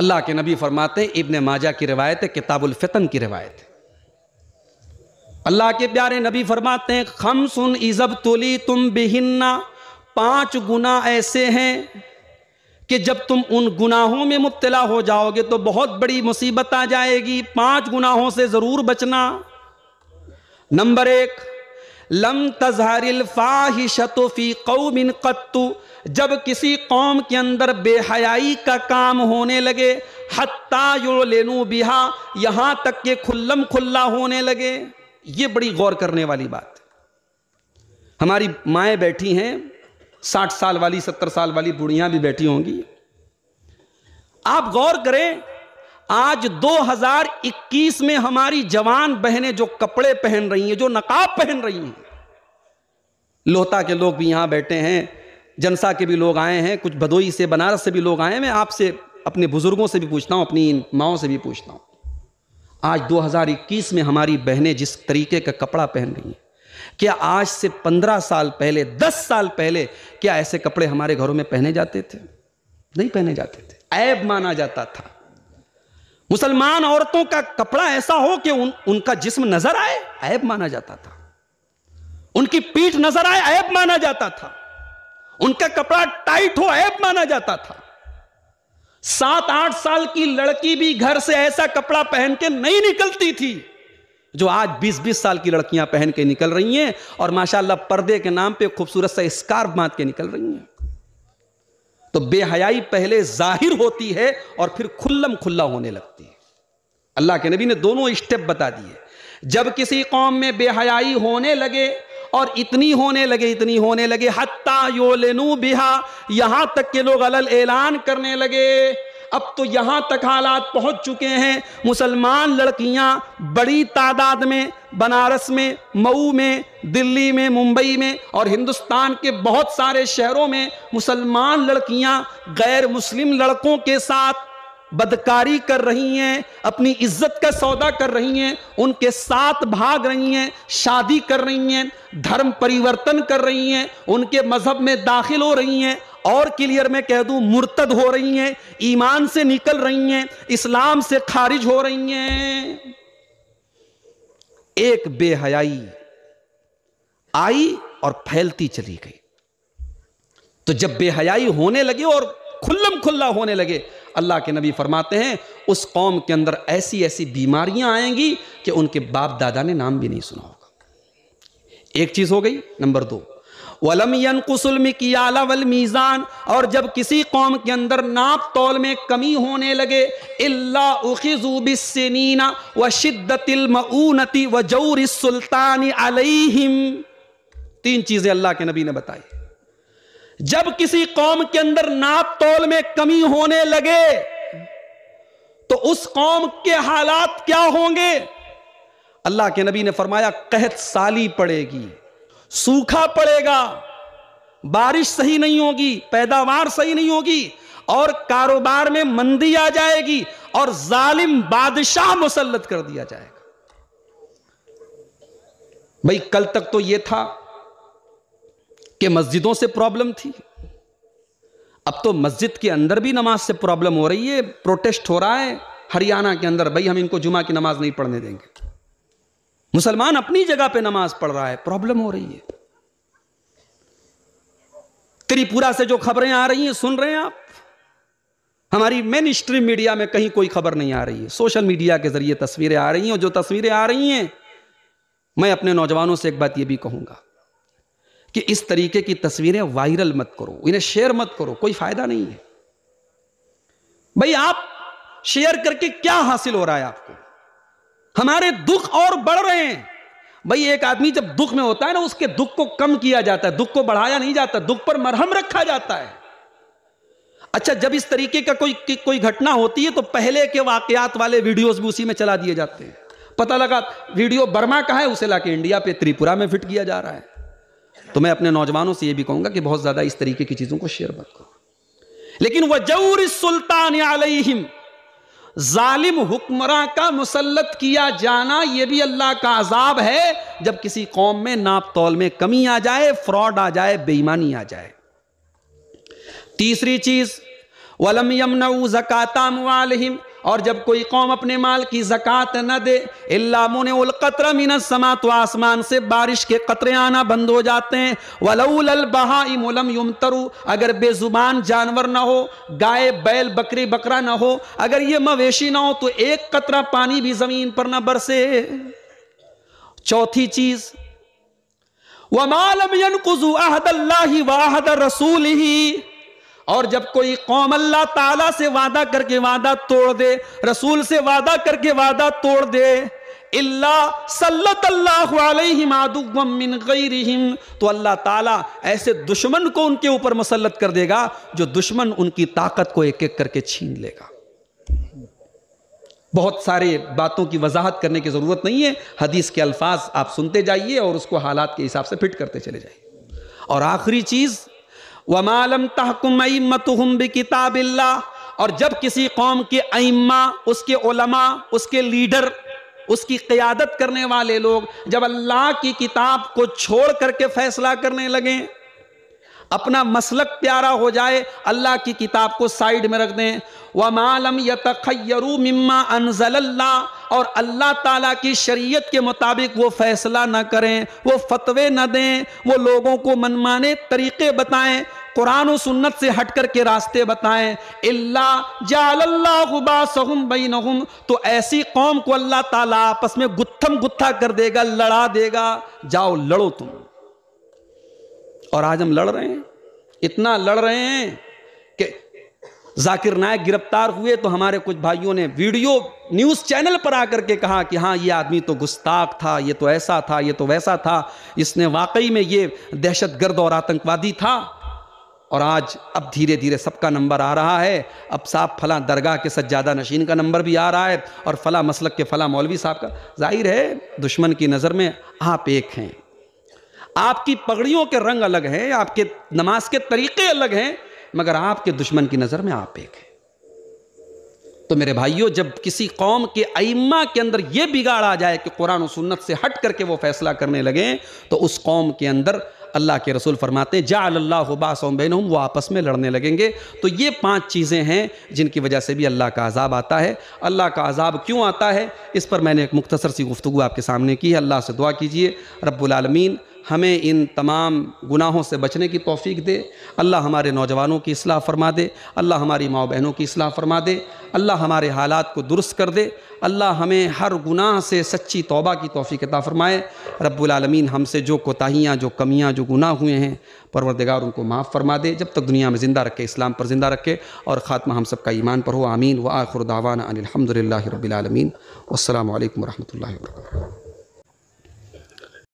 अल्लाह के नबी फरमाते इब्ने माजा की रिवायत है फितन की रिवायत है अल्लाह के प्यारे नबी फरमाते हैं खम सुन इज़ब तुली तुम बिहिन्ना पांच गुना ऐसे हैं कि जब तुम उन गुनाहों में मुब्तला हो जाओगे तो बहुत बड़ी मुसीबत आ जाएगी पांच गुनाहों से ज़रूर बचना नंबर एक लम तजहरिल फी कौमिन कत्तु जब किसी कौम के अंदर बेहयाई का काम होने लगे हत्ता लेनू बिहा यहां तक के खुल्लम खुल्ला होने लगे ये बड़ी गौर करने वाली बात हमारी माएँ बैठी हैं साठ साल वाली सत्तर साल वाली बुढ़िया भी बैठी होंगी आप गौर करें आज 2021 में हमारी जवान बहनें जो कपड़े पहन रही हैं जो नकाब पहन रही हैं लोहता के लोग भी यहां बैठे हैं जनसा के भी लोग आए हैं कुछ भदोई से बनारस से भी लोग आए हैं मैं आपसे अपने बुजुर्गों से भी पूछता हूँ अपनी माओ से भी पूछता हूँ आज 2021 में हमारी बहनें जिस तरीके का कपड़ा पहन रही हैं क्या आज से पंद्रह साल पहले दस साल पहले क्या ऐसे कपड़े हमारे घरों में पहने जाते थे नहीं पहने जाते थे ऐब माना जाता था मुसलमान औरतों का कपड़ा ऐसा हो कि उन, उनका जिस्म नजर आए ऐब माना जाता था उनकी पीठ नजर आए ऐब माना जाता था उनका कपड़ा टाइट हो ऐब माना जाता था सात आठ साल की लड़की भी घर से ऐसा कपड़ा पहन के नहीं निकलती थी जो आज 20-20 साल की लड़कियां पहन के निकल रही हैं और माशाल्लाह पर्दे के नाम पे खूबसूरत सा स्कार्फ बांध के निकल रही हैं तो बेहयाई पहले जाहिर होती है और फिर खुल्लम खुल्ला होने लगती है अल्लाह के नबी ने दोनों स्टेप बता दिए जब किसी कौम में बेहयाई होने लगे और इतनी होने लगे इतनी होने लगे हत्ता योलेनू बिहा यहां तक के लोग अलल ऐलान करने लगे अब तो यहाँ तक हालात पहुँच चुके हैं मुसलमान लड़कियाँ बड़ी तादाद में बनारस में मऊ में दिल्ली में मुंबई में और हिंदुस्तान के बहुत सारे शहरों में मुसलमान लड़कियाँ गैर मुस्लिम लड़कों के साथ बदकारी कर रही हैं अपनी इज्जत का सौदा कर रही हैं उनके साथ भाग रही हैं शादी कर रही हैं धर्म परिवर्तन कर रही हैं उनके मज़हब में दाखिल हो रही हैं और क्लियर में कह दूं मुर्तद हो रही हैं ईमान से निकल रही हैं इस्लाम से खारिज हो रही हैं एक बेहयाई आई और फैलती चली गई तो जब बेहयाई होने लगी और खुल्लम खुल्ला होने लगे अल्लाह के नबी फरमाते हैं उस कौम के अंदर ऐसी ऐसी बीमारियां आएंगी कि उनके बाप दादा ने नाम भी नहीं सुना होगा एक चीज हो गई नंबर दो वलमयन कुसल में कियाला वल मीज़ान और जब किसी कौम के अंदर नाप तोल में कमी होने लगे अल्ला उखिजुबिसना व शिद्दतिलमऊनती व जौर सुल्तान अलहिम तीन चीज़ें अल्लाह के नबी ने बताई जब किसी कौम के अंदर नाप तोल में कमी होने लगे तो उस कौम के हालात क्या होंगे अल्लाह के नबी ने फरमाया कहत साली पड़ेगी सूखा पड़ेगा बारिश सही नहीं होगी पैदावार सही नहीं होगी और कारोबार में मंदी आ जाएगी और जालिम बादशाह मुसलत कर दिया जाएगा भाई कल तक तो यह था कि मस्जिदों से प्रॉब्लम थी अब तो मस्जिद के अंदर भी नमाज से प्रॉब्लम हो रही है प्रोटेस्ट हो रहा है हरियाणा के अंदर भाई हम इनको जुमा की नमाज नहीं पढ़ने देंगे मुसलमान अपनी जगह पे नमाज पढ़ रहा है प्रॉब्लम हो रही है त्रिपुरा से जो खबरें आ रही हैं सुन रहे हैं आप हमारी मेन स्ट्रीम मीडिया में कहीं कोई खबर नहीं आ रही है सोशल मीडिया के जरिए तस्वीरें आ रही हैं और जो तस्वीरें आ रही हैं मैं अपने नौजवानों से एक बात यह भी कहूंगा कि इस तरीके की तस्वीरें वायरल मत करो इन्हें शेयर मत करो कोई फायदा नहीं है भाई आप शेयर करके क्या हासिल हो रहा है आपको हमारे दुख और बढ़ रहे हैं भाई एक आदमी जब दुख में होता है ना उसके दुख को कम किया जाता है दुख को बढ़ाया नहीं जाता दुख पर मरहम रखा जाता है अच्छा जब इस तरीके का कोई कोई घटना होती है तो पहले के वाकयात वाले वीडियोस भी उसी में चला दिए जाते हैं पता लगा वीडियो बर्मा का है उसे लाके इंडिया पे त्रिपुरा में फिट किया जा रहा है तो मैं अपने नौजवानों से यह भी कहूंगा कि बहुत ज्यादा इस तरीके की चीजों को शेयर मत करो लेकिन वह सुल्तान आलिम जालिम हुक्मरां का मुसलत किया जाना ये भी अल्लाह का अजाब है जब किसी कौम में नाप तोल में कमी आ जाए फ्रॉड आ जाए बेईमानी आ जाए तीसरी चीज़ वलम यमन जक़ाता और जब कोई कौम अपने माल की जक़ात न दे इलामुन मिनत समा तो आसमान से बारिश के कतरे आना बंद हो जाते हैं वलऊल बहाइमलम यमतरु अगर बेजुबान जानवर ना हो गाय बैल बकरी बकरा ना हो अगर ये मवेशी ना हो तो एक कतरा पानी भी ज़मीन पर ना बरसे चौथी चीज़ वमालम अहद अल्लाह वाहद रसूल ही और जब कोई कौम अल्लाह ताला से वादा करके वादा तोड़ दे रसूल से वादा करके वादा तोड़ दे तो अल्लाह ताला ऐसे दुश्मन को उनके ऊपर मुसलत कर देगा जो दुश्मन उनकी ताकत को एक एक करके छीन लेगा बहुत सारे बातों की वजाहत करने की ज़रूरत नहीं है हदीस के अल्फाज आप सुनते जाइए और उसको हालात के हिसाब से फिट करते चले जाइए और आखिरी चीज़ वमालम तहकुम मतुम बि किताबिल्ला और जब किसी कौम के अम्मा उसके उलमा उसके लीडर उसकी क़्यादत करने वाले लोग जब अल्लाह की किताब को छोड़ करके फैसला करने लगें अपना मसलक प्यारा हो जाए अल्लाह की किताब को साइड में रख दें वमालम यतखयरू मिम्मा अनजल्ला और अल्लाह ताला की शरीयत के मुताबिक वो फैसला ना करें वो फतवे ना दें वो लोगों को मनमाने तरीक़े बताएं कुरान और सुन्नत से हटकर के रास्ते बताएं इल्ला जाल्लाबासहम बैनहुम तो ऐसी कौम को अल्लाह ताला आपस में गुत्थम गुत्था कर देगा लड़ा देगा जाओ लड़ो तुम और आज हम लड़ रहे हैं इतना लड़ रहे हैं जाकिर नायक गिरफ्तार हुए तो हमारे कुछ भाइयों ने वीडियो न्यूज़ चैनल पर आकर के कहा कि हाँ ये आदमी तो गुस्ताख था ये तो ऐसा था ये तो वैसा था इसने वाकई में ये दहशत गर्द और आतंकवादी था और आज अब धीरे धीरे सबका नंबर आ रहा है अब साहब फला दरगाह के सज्जादा नशीन का नंबर भी आ रहा है और फला मसलक के फला मौलवी साहब का जाहिर है दुश्मन की नज़र में आप एक हैं आपकी पगड़ियों के रंग अलग हैं आपके नमाज के तरीक़े अलग हैं मगर आपके दुश्मन की नज़र में आप एक हैं तो मेरे भाइयों जब किसी कौम के अइमा के अंदर यह बिगाड़ आ जाए कि कुरान और सुन्नत से हट करके वो फैसला करने लगे तो उस कौम के अंदर अल्लाह के रसूल फरमाते हैं जा वो आपस में लड़ने लगेंगे तो ये पांच चीज़ें हैं जिनकी वजह से भी अल्लाह का अजाब आता है अल्लाह का अजाब क्यों आता है इस पर मैंने एक मुख्तसर सी गुफ्तु आपके सामने की है अल्लाह से दुआ कीजिए रब्बुलमीन हमें इन तमाम गुनाहों से बचने की तोफ़ी दे अल्लाह हमारे नौजवानों की असलाह फरमा दे अल्लाह हमारी माओ बहनों की असलाह फरमा दे अल्लाह हमारे हालात को दुरुस्त कर दे अल्लाह हमें हर गुनाह से सच्ची तौबा की तोफ़ी कता फ़रमाए रब्बुलमीन हमसे जो कोताहियाँ जो कमियाँ जो गुनाह हुए हैं परवरदिगार उनको माफ़ फरमा दे जब तक दुनिया में ज़िंदा रखे इस्लाम पर ज़िंदा रखे और ख़ात्मा हम सब का ईमान पर हो आमीन व आखुर दावाना अनिलहमदिल्ला रबीआलमीन वालकम वरहमल